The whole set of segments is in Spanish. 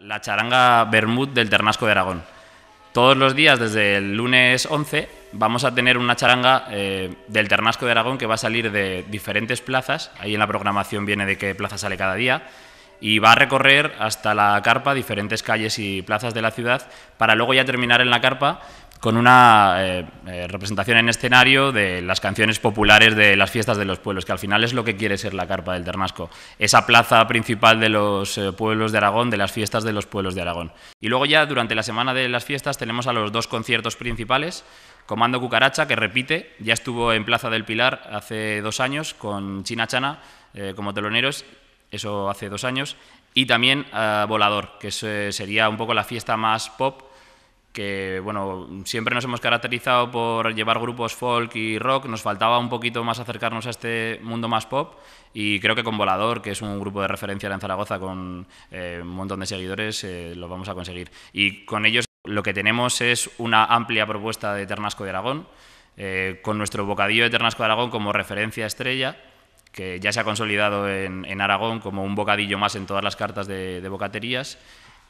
la charanga Bermud del Ternasco de Aragón. Todos los días, desde el lunes 11, vamos a tener una charanga eh, del Ternasco de Aragón que va a salir de diferentes plazas. Ahí en la programación viene de qué plaza sale cada día. Y va a recorrer hasta la carpa diferentes calles y plazas de la ciudad para luego ya terminar en la carpa con una eh, eh, representación en escenario de las canciones populares de las fiestas de los pueblos, que al final es lo que quiere ser la Carpa del Ternasco, esa plaza principal de los eh, pueblos de Aragón, de las fiestas de los pueblos de Aragón. Y luego ya durante la semana de las fiestas tenemos a los dos conciertos principales, Comando Cucaracha, que repite, ya estuvo en Plaza del Pilar hace dos años con China Chana como teloneros, eso hace dos años, y también Volador, que sería un poco la fiesta más pop que bueno, siempre nos hemos caracterizado por llevar grupos folk y rock, nos faltaba un poquito más acercarnos a este mundo más pop y creo que con Volador, que es un grupo de referencia en Zaragoza con eh, un montón de seguidores, eh, lo vamos a conseguir. Y con ellos lo que tenemos es una amplia propuesta de Ternasco de Aragón, eh, con nuestro bocadillo de Ternasco de Aragón como referencia estrella que ya se ha consolidado en, Aragón como un bocadillo más en todas las cartas de bocaterías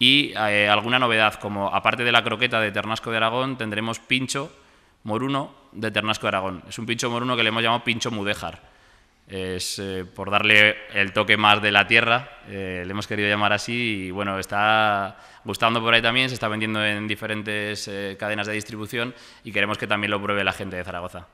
y eh, alguna novedad, como aparte de la croqueta de Ternasco de Aragón, tendremos pincho moruno de Ternasco de Aragón. Es un pincho moruno que le hemos llamado pincho mudéjar. Es eh, por darle el toque más de la tierra, eh, le hemos querido llamar así. Y bueno, está gustando por ahí también, se está vendiendo en diferentes cadenas de distribución y queremos que también lo pruebe la gente de Zaragoza.